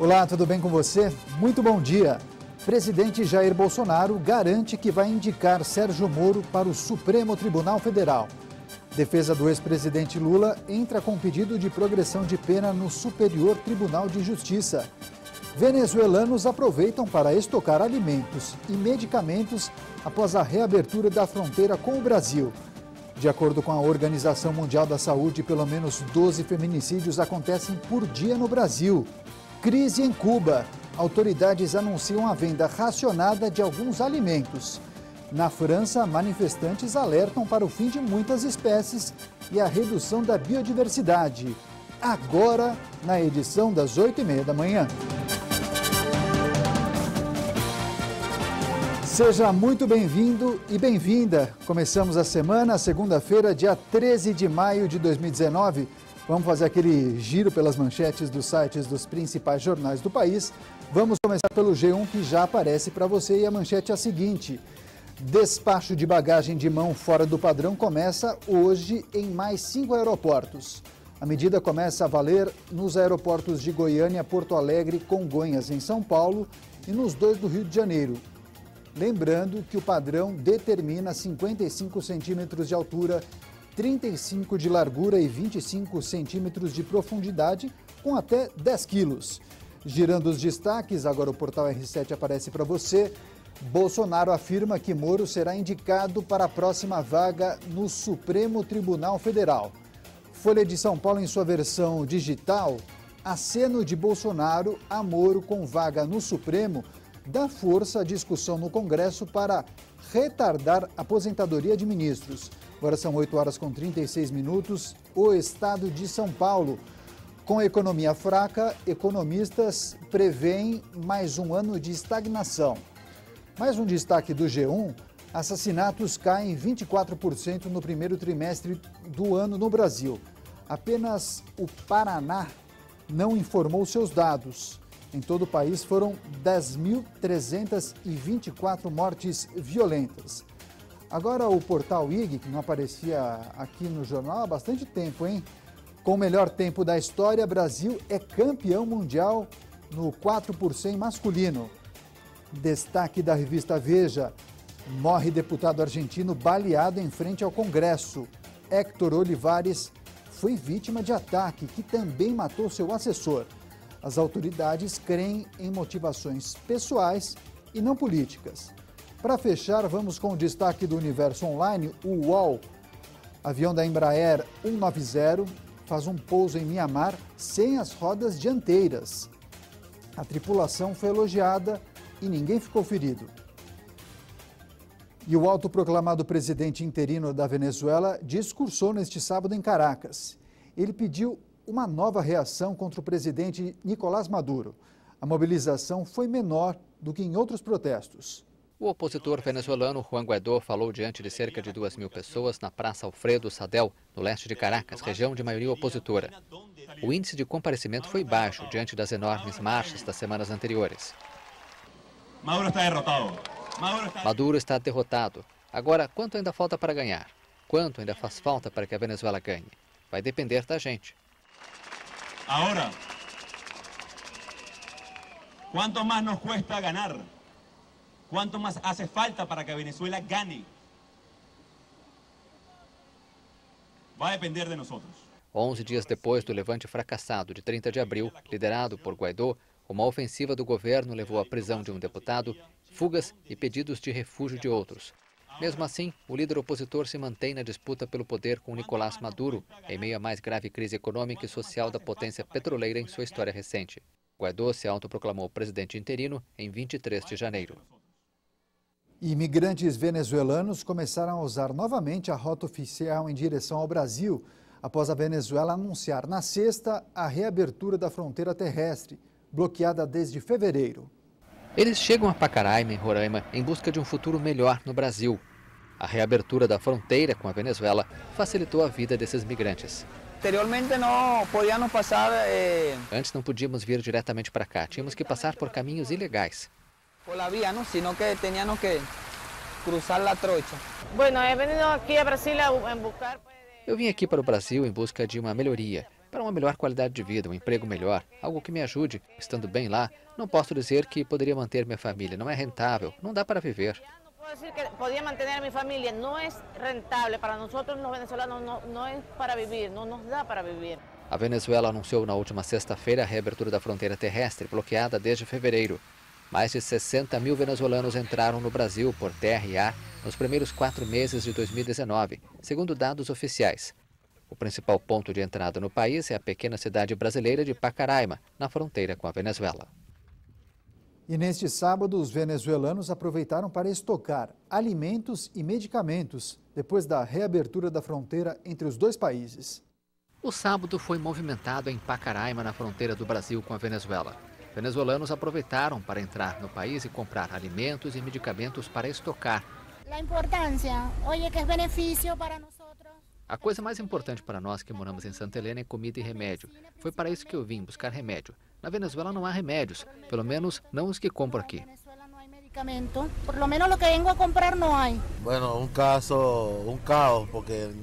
Olá, tudo bem com você? Muito bom dia. Presidente Jair Bolsonaro garante que vai indicar Sérgio Moro para o Supremo Tribunal Federal. Defesa do ex-presidente Lula entra com pedido de progressão de pena no Superior Tribunal de Justiça. Venezuelanos aproveitam para estocar alimentos e medicamentos após a reabertura da fronteira com o Brasil. De acordo com a Organização Mundial da Saúde, pelo menos 12 feminicídios acontecem por dia no Brasil. Crise em Cuba. Autoridades anunciam a venda racionada de alguns alimentos. Na França, manifestantes alertam para o fim de muitas espécies e a redução da biodiversidade. Agora, na edição das 8h30 da manhã. Seja muito bem-vindo e bem-vinda. Começamos a semana, segunda-feira, dia 13 de maio de 2019 Vamos fazer aquele giro pelas manchetes dos sites dos principais jornais do país. Vamos começar pelo G1 que já aparece para você e a manchete é a seguinte: Despacho de bagagem de mão fora do padrão começa hoje em mais cinco aeroportos. A medida começa a valer nos aeroportos de Goiânia, Porto Alegre, Congonhas, em São Paulo, e nos dois do Rio de Janeiro. Lembrando que o padrão determina 55 centímetros de altura 35 de largura e 25 centímetros de profundidade, com até 10 quilos. Girando os destaques, agora o portal R7 aparece para você. Bolsonaro afirma que Moro será indicado para a próxima vaga no Supremo Tribunal Federal. Folha de São Paulo, em sua versão digital, aceno de Bolsonaro a Moro com vaga no Supremo dá força à discussão no Congresso para retardar a aposentadoria de ministros. Agora são 8 horas com 36 minutos. O estado de São Paulo. Com a economia fraca, economistas preveem mais um ano de estagnação. Mais um destaque do G1: assassinatos caem 24% no primeiro trimestre do ano no Brasil. Apenas o Paraná não informou seus dados. Em todo o país foram 10.324 mortes violentas. Agora o portal IG, que não aparecia aqui no jornal há bastante tempo, hein? Com o melhor tempo da história, Brasil é campeão mundial no 4 por 100 masculino. Destaque da revista Veja: morre deputado argentino baleado em frente ao Congresso. Héctor Olivares foi vítima de ataque que também matou seu assessor. As autoridades creem em motivações pessoais e não políticas. Para fechar, vamos com o destaque do universo online, o UOL. Avião da Embraer 190 faz um pouso em Mianmar sem as rodas dianteiras. A tripulação foi elogiada e ninguém ficou ferido. E o autoproclamado presidente interino da Venezuela discursou neste sábado em Caracas. Ele pediu uma nova reação contra o presidente Nicolás Maduro. A mobilização foi menor do que em outros protestos. O opositor venezuelano Juan Guaidó falou diante de cerca de duas mil pessoas na Praça Alfredo Sadel, no leste de Caracas, região de maioria opositora. O índice de comparecimento foi baixo diante das enormes marchas das semanas anteriores. Maduro está derrotado. Maduro está derrotado. Agora, quanto ainda falta para ganhar? Quanto ainda faz falta para que a Venezuela ganhe? Vai depender da gente. Agora, quanto mais nos cuesta ganhar? ¿Cuánto más hace falta para que Venezuela gane? Vai depender de nós. 11 dias depois do levante fracassado de 30 de abril, liderado por Guaidó, uma ofensiva do governo levou à prisão de um deputado, fugas e pedidos de refúgio de outros. Mesmo assim, o líder opositor se mantém na disputa pelo poder com Nicolás Maduro, em meio à mais grave crise econômica e social da potência petroleira em sua história recente. Guaidó se autoproclamou presidente interino em 23 de janeiro. Imigrantes venezuelanos começaram a usar novamente a rota oficial em direção ao Brasil, após a Venezuela anunciar na sexta a reabertura da fronteira terrestre, bloqueada desde fevereiro. Eles chegam a Pacaraima, em Roraima, em busca de um futuro melhor no Brasil. A reabertura da fronteira com a Venezuela facilitou a vida desses migrantes. Anteriormente não podíamos passar. Eh... Antes não podíamos vir diretamente para cá, tínhamos que passar por caminhos ilegais por la vía, ¿no? sino que teníamos que cruzar la trocha. Bueno, he venido aquí a Brasil a, buscar... Eu vim aqui para o Brasil em busca de uma melhoria, para uma melhor qualidade de vida, um emprego melhor, algo que me ajude. Estando bem lá, não posso dizer que poderia manter minha família, não é rentável, não dá para viver. Podia manter a minha família, não é rentável para nós, os venezuelanos, não é para viver, não nos dá para viver. A Venezuela anunciou na última sexta-feira a reabertura da fronteira terrestre, bloqueada desde fevereiro. Mais de 60 mil venezuelanos entraram no Brasil por terra e ar nos primeiros quatro meses de 2019, segundo dados oficiais. O principal ponto de entrada no país é a pequena cidade brasileira de Pacaraima, na fronteira com a Venezuela. E neste sábado, os venezuelanos aproveitaram para estocar alimentos e medicamentos depois da reabertura da fronteira entre os dois países. O sábado foi movimentado em Pacaraima, na fronteira do Brasil com a Venezuela. Venezuelanos aproveitaram para entrar no país e comprar alimentos e medicamentos para estocar. A coisa mais importante para nós que moramos em Santa Helena é comida e remédio. Foi para isso que eu vim buscar remédio. Na Venezuela não há remédios, pelo menos não os que compro aqui.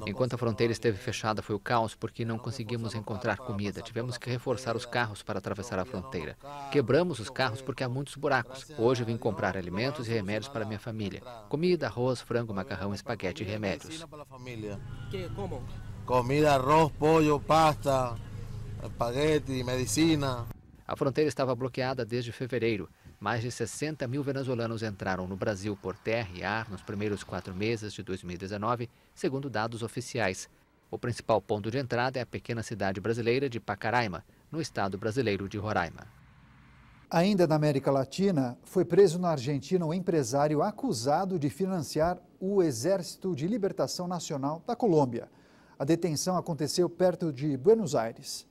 Enquanto a fronteira esteve fechada, foi o caos porque não conseguimos encontrar comida. Tivemos que reforçar os carros para atravessar a fronteira. Quebramos os carros porque há muitos buracos. Hoje vim comprar alimentos e remédios para minha família: comida, arroz, frango, macarrão, espaguete e remédios. Comida, arroz, pollo, pasta, espaguete, medicina. A fronteira estava bloqueada desde fevereiro. Mais de 60 mil venezuelanos entraram no Brasil por terra e ar nos primeiros quatro meses de 2019, segundo dados oficiais. O principal ponto de entrada é a pequena cidade brasileira de Pacaraima, no estado brasileiro de Roraima. Ainda na América Latina, foi preso na Argentina um empresário acusado de financiar o Exército de Libertação Nacional da Colômbia. A detenção aconteceu perto de Buenos Aires.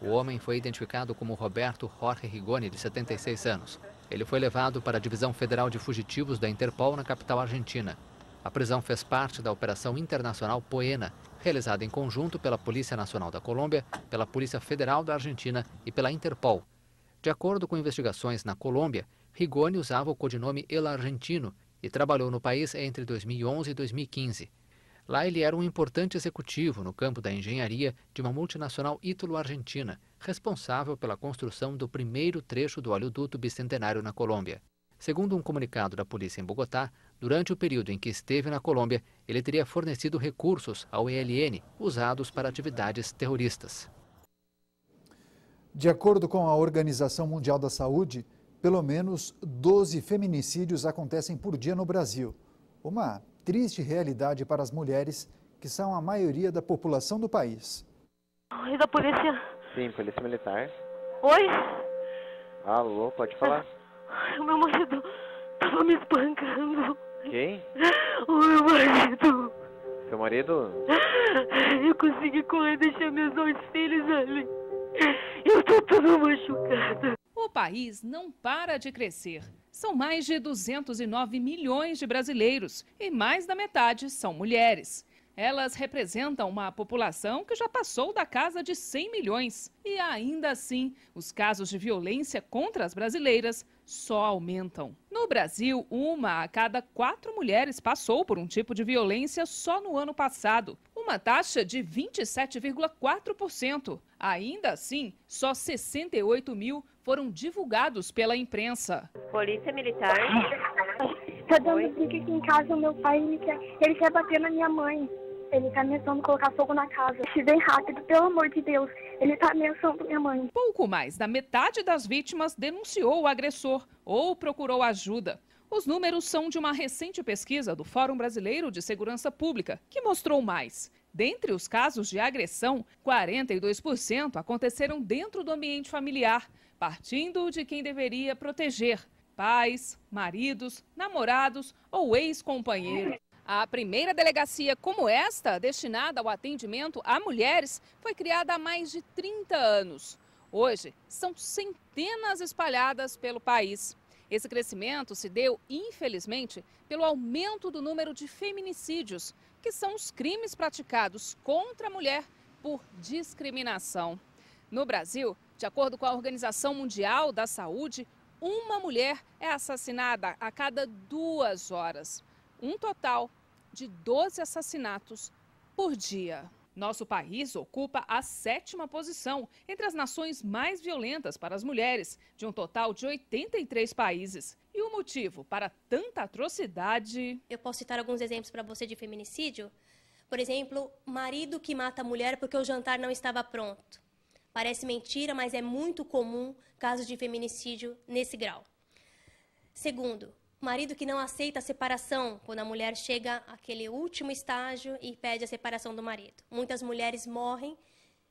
O homem foi identificado como Roberto Jorge Rigoni, de 76 anos. Ele foi levado para a Divisão Federal de Fugitivos da Interpol na capital argentina. A prisão fez parte da Operação Internacional Poena, realizada em conjunto pela Polícia Nacional da Colômbia, pela Polícia Federal da Argentina e pela Interpol. De acordo com investigações na Colômbia, Rigoni usava o codinome El Argentino e trabalhou no país entre 2011 e 2015. Lá ele era um importante executivo no campo da engenharia de uma multinacional ítalo-argentina, responsável pela construção do primeiro trecho do oleoduto bicentenário na Colômbia. Segundo um comunicado da polícia em Bogotá, durante o período em que esteve na Colômbia, ele teria fornecido recursos ao ELN usados para atividades terroristas. De acordo com a Organização Mundial da Saúde, pelo menos 12 feminicídios acontecem por dia no Brasil. Uma triste realidade para as mulheres, que são a maioria da população do país. Oi, da polícia? Sim, polícia militar. Oi? Alô, pode falar? O meu marido estava me espancando. Quem? O meu marido. Seu marido? Eu consegui correr e deixar meus dois filhos ali. Eu tô toda machucada. O país não para de crescer. São mais de 209 milhões de brasileiros e mais da metade são mulheres. Elas representam uma população que já passou da casa de 100 milhões. E ainda assim, os casos de violência contra as brasileiras só aumentam. No Brasil, uma a cada quatro mulheres passou por um tipo de violência só no ano passado, uma taxa de 27,4%. Ainda assim, só 68 mil foram divulgados pela imprensa. Polícia Militar. Tá dando briga aqui em casa, o meu pai, ele quer, ele quer bater na minha mãe. Ele tá ameaçando colocar fogo na casa. Se vem rápido, pelo amor de Deus. Ele tá ameaçando minha mãe. Pouco mais da metade das vítimas denunciou o agressor ou procurou ajuda. Os números são de uma recente pesquisa do Fórum Brasileiro de Segurança Pública, que mostrou mais. Dentre os casos de agressão, 42% aconteceram dentro do ambiente familiar partindo de quem deveria proteger: pais, maridos, namorados ou ex-companheiros. A primeira delegacia como esta, destinada ao atendimento a mulheres, foi criada há mais de 30 anos. Hoje, são centenas espalhadas pelo país. Esse crescimento se deu, infelizmente, pelo aumento do número de feminicídios, que são os crimes praticados contra a mulher por discriminação. No Brasil, de acordo com a Organização Mundial da Saúde, uma mulher é assassinada a cada duas horas. Um total de 12 assassinatos por dia. Nosso país ocupa a sétima posição entre as nações mais violentas para as mulheres, de um total de 83 países. E o motivo para tanta atrocidade? Eu posso citar alguns exemplos para você de feminicídio? Por exemplo, marido que mata a mulher porque o jantar não estava pronto. Parece mentira, mas é muito comum casos de feminicídio nesse grau. Segundo, marido que não aceita a separação quando a mulher chega àquele último estágio e pede a separação do marido. Muitas mulheres morrem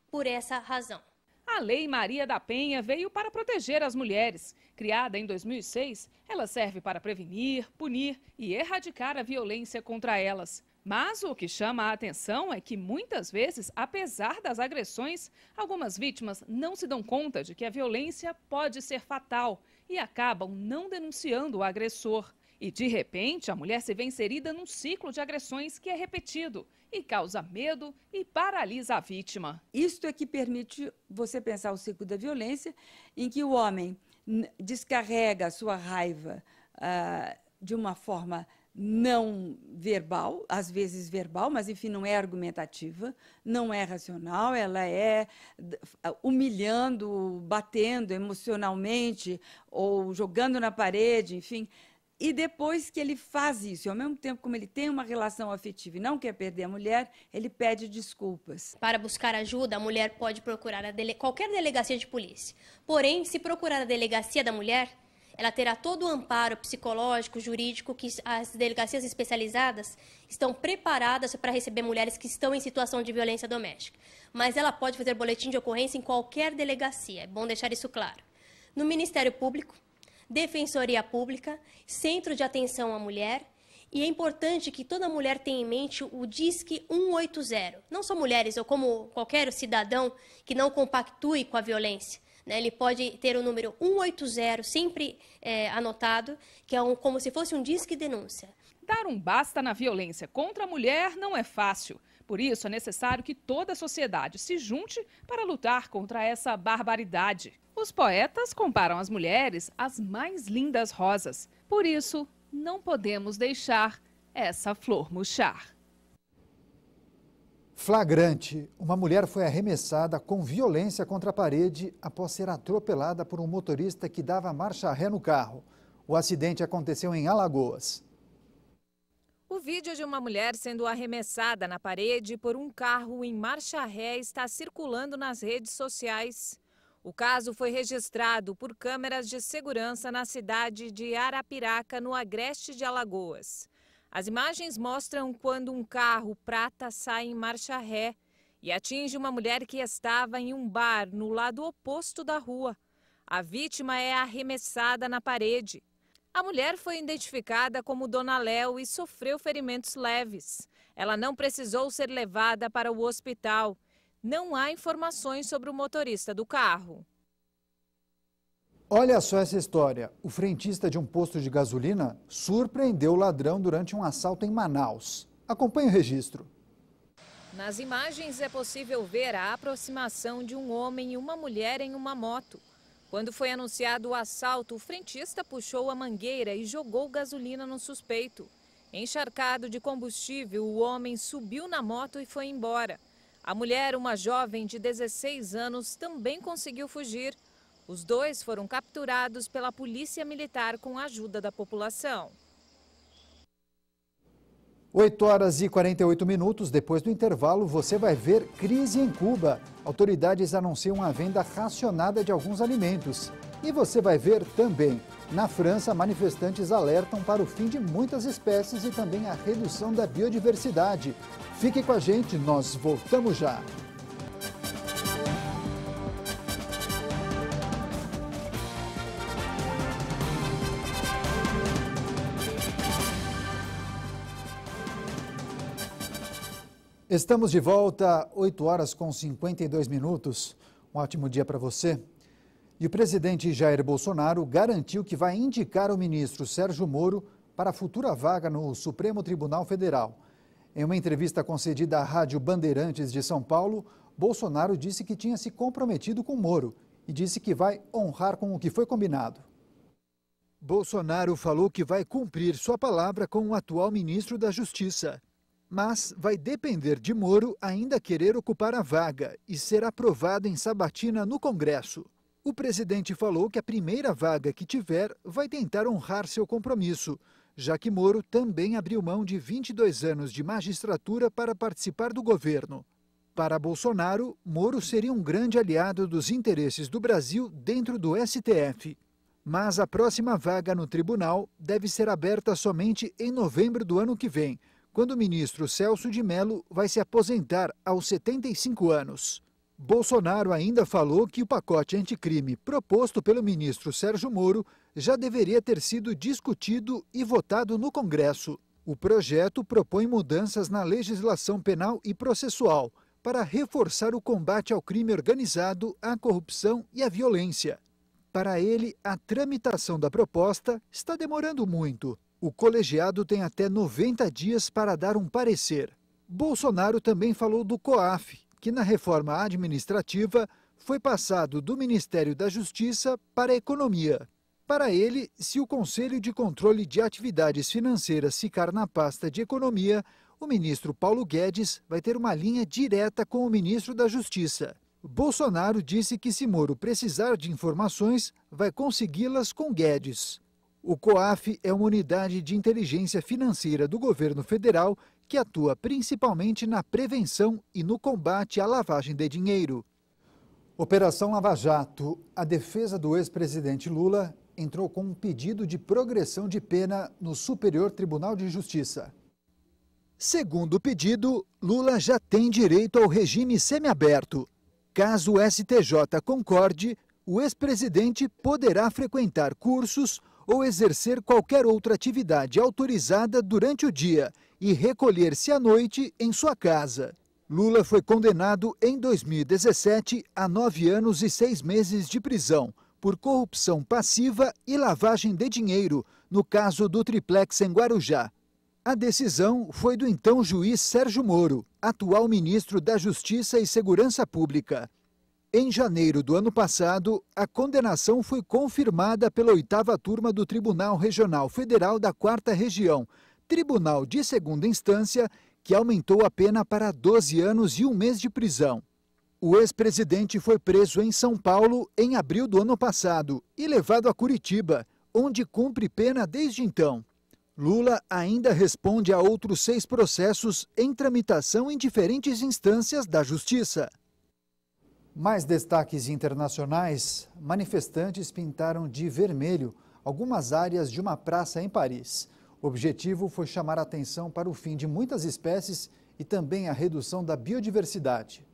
por essa razão. A Lei Maria da Penha veio para proteger as mulheres. Criada em 2006, ela serve para prevenir, punir e erradicar a violência contra elas. Mas o que chama a atenção é que muitas vezes, apesar das agressões, algumas vítimas não se dão conta de que a violência pode ser fatal e acabam não denunciando o agressor. E de repente, a mulher se vê inserida num ciclo de agressões que é repetido e causa medo e paralisa a vítima. Isto é que permite você pensar o ciclo da violência, em que o homem descarrega a sua raiva ah, de uma forma não verbal, às vezes verbal, mas enfim, não é argumentativa, não é racional, ela é ah, humilhando, batendo emocionalmente ou jogando na parede, enfim. E depois que ele faz isso, ao mesmo tempo como ele tem uma relação afetiva e não quer perder a mulher, ele pede desculpas. Para buscar ajuda, a mulher pode procurar a dele... qualquer delegacia de polícia. Porém, se procurar a delegacia da mulher, ela terá todo o amparo psicológico, jurídico que as delegacias especializadas estão preparadas para receber mulheres que estão em situação de violência doméstica. Mas ela pode fazer boletim de ocorrência em qualquer delegacia, é bom deixar isso claro. No Ministério Público, Defensoria Pública, Centro de Atenção à Mulher, e é importante que toda mulher tenha em mente o Disque 180. Não só mulheres, ou como qualquer cidadão que não compactue com a violência. Né? Ele pode ter o número 180 sempre é, anotado, que é um, como se fosse um disque denúncia. Dar um basta na violência contra a mulher não é fácil. Por isso, é necessário que toda a sociedade se junte para lutar contra essa barbaridade. Os poetas comparam as mulheres às mais lindas rosas. Por isso, não podemos deixar essa flor murchar. Flagrante: uma mulher foi arremessada com violência contra a parede após ser atropelada por um motorista que dava marcha ré no carro. O acidente aconteceu em Alagoas. O vídeo de uma mulher sendo arremessada na parede por um carro em marcha ré está circulando nas redes sociais. O caso foi registrado por câmeras de segurança na cidade de Arapiraca, no agreste de Alagoas. As imagens mostram quando um carro prata sai em marcha ré e atinge uma mulher que estava em um bar no lado oposto da rua. A vítima é arremessada na parede. A mulher foi identificada como Dona Léo e sofreu ferimentos leves. Ela não precisou ser levada para o hospital. Não há informações sobre o motorista do carro. Olha só essa história. O frentista de um posto de gasolina surpreendeu o ladrão durante um assalto em Manaus. Acompanhe o registro. Nas imagens é possível ver a aproximação de um homem e uma mulher em uma moto. Quando foi anunciado o assalto, o frentista puxou a mangueira e jogou gasolina no suspeito. Encharcado de combustível, o homem subiu na moto e foi embora. A mulher, uma jovem de 16 anos, também conseguiu fugir os dois foram capturados pela polícia militar com a ajuda da população. 8 horas e 48 minutos depois do intervalo, você vai ver crise em Cuba. Autoridades anunciam a venda racionada de alguns alimentos. E você vai ver também, na França, manifestantes alertam para o fim de muitas espécies e também a redução da biodiversidade. Fique com a gente, nós voltamos já. Estamos de volta, 8 horas com 52 minutos. Um ótimo dia para você. E o presidente Jair Bolsonaro garantiu que vai indicar o ministro Sérgio Moro para a futura vaga no Supremo Tribunal Federal. Em uma entrevista concedida à Rádio Bandeirantes de São Paulo, Bolsonaro disse que tinha se comprometido com Moro e disse que vai honrar com o que foi combinado. Bolsonaro falou que vai cumprir sua palavra com o atual ministro da Justiça mas vai depender de Moro ainda querer ocupar a vaga e ser aprovado em sabatina no Congresso. O presidente falou que a primeira vaga que tiver vai tentar honrar seu compromisso, já que Moro também abriu mão de 22 anos de magistratura para participar do governo. Para Bolsonaro, Moro seria um grande aliado dos interesses do Brasil dentro do STF. Mas a próxima vaga no tribunal deve ser aberta somente em novembro do ano que vem quando o ministro Celso de Mello vai se aposentar aos 75 anos. Bolsonaro ainda falou que o pacote anticrime proposto pelo ministro Sérgio Moro já deveria ter sido discutido e votado no Congresso. O projeto propõe mudanças na legislação penal e processual para reforçar o combate ao crime organizado, à corrupção e à violência. Para ele, a tramitação da proposta está demorando muito o colegiado tem até 90 dias para dar um parecer. Bolsonaro também falou do COAF, que na reforma administrativa foi passado do Ministério da Justiça para a Economia. Para ele, se o Conselho de Controle de Atividades Financeiras ficar na pasta de Economia, o ministro Paulo Guedes vai ter uma linha direta com o ministro da Justiça. Bolsonaro disse que se Moro precisar de informações, vai consegui-las com Guedes. O COAF é uma unidade de inteligência financeira do governo federal que atua principalmente na prevenção e no combate à lavagem de dinheiro. Operação Lava Jato. A defesa do ex-presidente Lula entrou com um pedido de progressão de pena no Superior Tribunal de Justiça. Segundo o pedido, Lula já tem direito ao regime semiaberto. Caso o STJ concorde, o ex-presidente poderá frequentar cursos ou exercer qualquer outra atividade autorizada durante o dia e recolher-se à noite em sua casa. Lula foi condenado em 2017 a nove anos e seis meses de prisão por corrupção passiva e lavagem de dinheiro no caso do triplex em Guarujá. A decisão foi do então juiz Sérgio Moro, atual ministro da Justiça e Segurança Pública. Em janeiro do ano passado, a condenação foi confirmada pela oitava turma do Tribunal Regional Federal da Quarta Região, tribunal de segunda instância, que aumentou a pena para 12 anos e um mês de prisão. O ex-presidente foi preso em São Paulo em abril do ano passado e levado a Curitiba, onde cumpre pena desde então. Lula ainda responde a outros seis processos em tramitação em diferentes instâncias da Justiça. Mais destaques internacionais: manifestantes pintaram de vermelho algumas áreas de uma praça em Paris. O objetivo foi chamar a atenção para o fim de muitas espécies e também a redução da biodiversidade.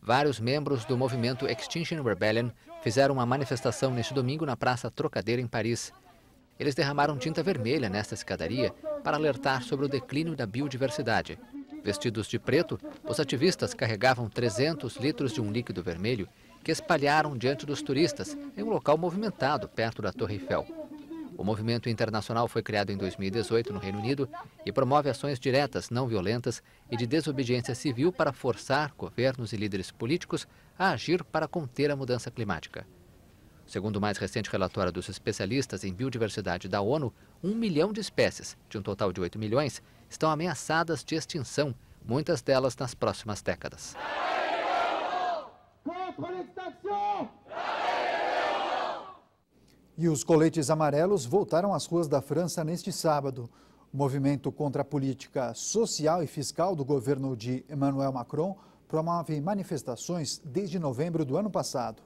Vários membros do movimento Extinction Rebellion fizeram uma manifestação neste domingo na Praça Trocadeira, em Paris. Eles derramaram tinta vermelha nesta escadaria para alertar sobre o declínio da biodiversidade. Vestidos de preto, os ativistas carregavam 300 litros de um líquido vermelho que espalharam diante dos turistas em um local movimentado perto da Torre Eiffel. O movimento internacional foi criado em 2018 no Reino Unido e promove ações diretas, não violentas e de desobediência civil para forçar governos e líderes políticos a agir para conter a mudança climática. Segundo o mais recente relatório dos especialistas em biodiversidade da ONU, um milhão de espécies, de um total de 8 milhões, estão ameaçadas de extinção, muitas delas nas próximas décadas. E os coletes amarelos voltaram às ruas da França neste sábado. O movimento contra a política social e fiscal do governo de Emmanuel Macron promove manifestações desde novembro do ano passado.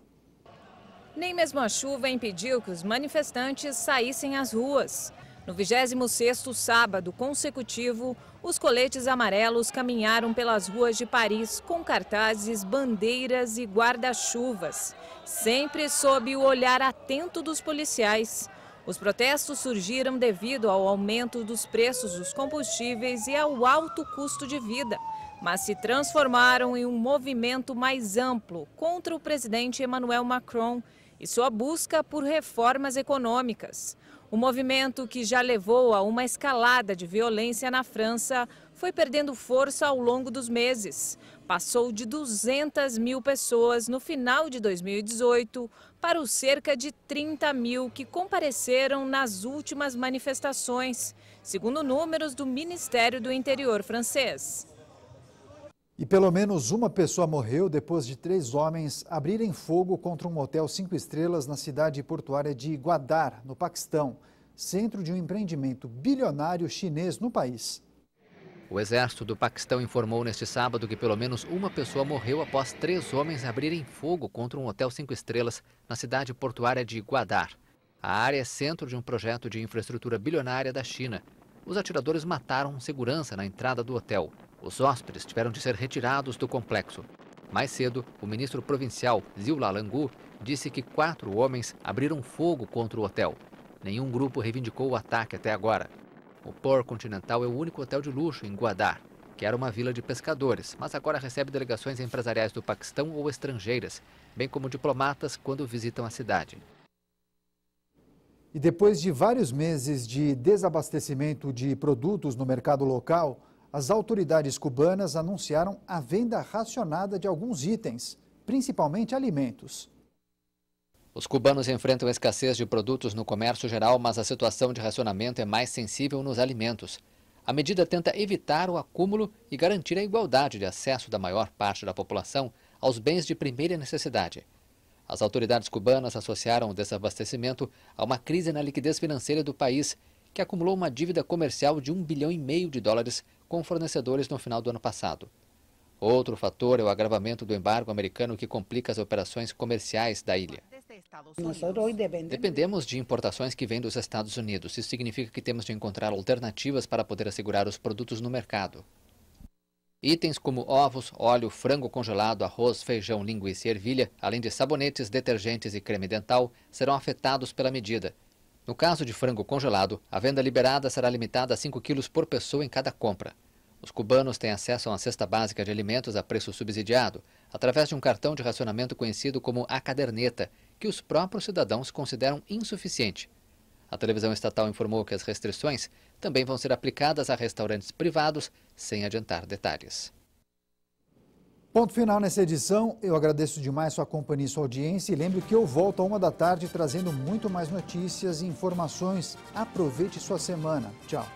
Nem mesmo a chuva impediu que os manifestantes saíssem às ruas. No 26º sábado consecutivo, os coletes amarelos caminharam pelas ruas de Paris com cartazes, bandeiras e guarda-chuvas, sempre sob o olhar atento dos policiais. Os protestos surgiram devido ao aumento dos preços dos combustíveis e ao alto custo de vida, mas se transformaram em um movimento mais amplo contra o presidente Emmanuel Macron e sua busca por reformas econômicas. O movimento, que já levou a uma escalada de violência na França, foi perdendo força ao longo dos meses. Passou de 200 mil pessoas no final de 2018 para os cerca de 30 mil que compareceram nas últimas manifestações, segundo números do Ministério do Interior francês. E pelo menos uma pessoa morreu depois de três homens abrirem fogo contra um hotel cinco estrelas na cidade portuária de Guadar, no Paquistão, centro de um empreendimento bilionário chinês no país. O exército do Paquistão informou neste sábado que pelo menos uma pessoa morreu após três homens abrirem fogo contra um hotel cinco estrelas na cidade portuária de Guadar. A área é centro de um projeto de infraestrutura bilionária da China, os atiradores mataram um segurança na entrada do hotel. Os hóspedes tiveram de ser retirados do complexo. Mais cedo, o ministro provincial Zilda disse que quatro homens abriram fogo contra o hotel. Nenhum grupo reivindicou o ataque até agora. O Port Continental é o único hotel de luxo em Guadar, que era uma vila de pescadores, mas agora recebe delegações empresariais do Paquistão ou estrangeiras, bem como diplomatas quando visitam a cidade. E depois de vários meses de desabastecimento de produtos no mercado local, as autoridades cubanas anunciaram a venda racionada de alguns itens, principalmente alimentos. Os cubanos enfrentam escassez de produtos no comércio geral, mas a situação de racionamento é mais sensível nos alimentos. A medida tenta evitar o acúmulo e garantir a igualdade de acesso da maior parte da população aos bens de primeira necessidade. As autoridades cubanas associaram o desabastecimento a uma crise na liquidez financeira do país, que acumulou uma dívida comercial de um 1 bilhão e meio de dólares com fornecedores no final do ano passado. Outro fator é o agravamento do embargo americano que complica as operações comerciais da ilha. Dependemos de importações que vêm dos Estados Unidos. Isso significa que temos de encontrar alternativas para poder assegurar os produtos no mercado. Itens como ovos, óleo, frango congelado, arroz, feijão, linguiça e ervilha, além de sabonetes, detergentes e creme dental, serão afetados pela medida. No caso de frango congelado, a venda liberada será limitada a 5 quilos por pessoa em cada compra. Os cubanos têm acesso a uma cesta básica de alimentos a preço subsidiado, através de um cartão de racionamento conhecido como a caderneta, que os próprios cidadãos consideram insuficiente. A televisão estatal informou que as restrições também vão ser aplicadas a restaurantes privados, sem adiantar detalhes. Ponto final nessa edição. Eu agradeço demais sua companhia e sua audiência. E lembre que eu volto a uma da tarde trazendo muito mais notícias e informações. Aproveite sua semana. Tchau.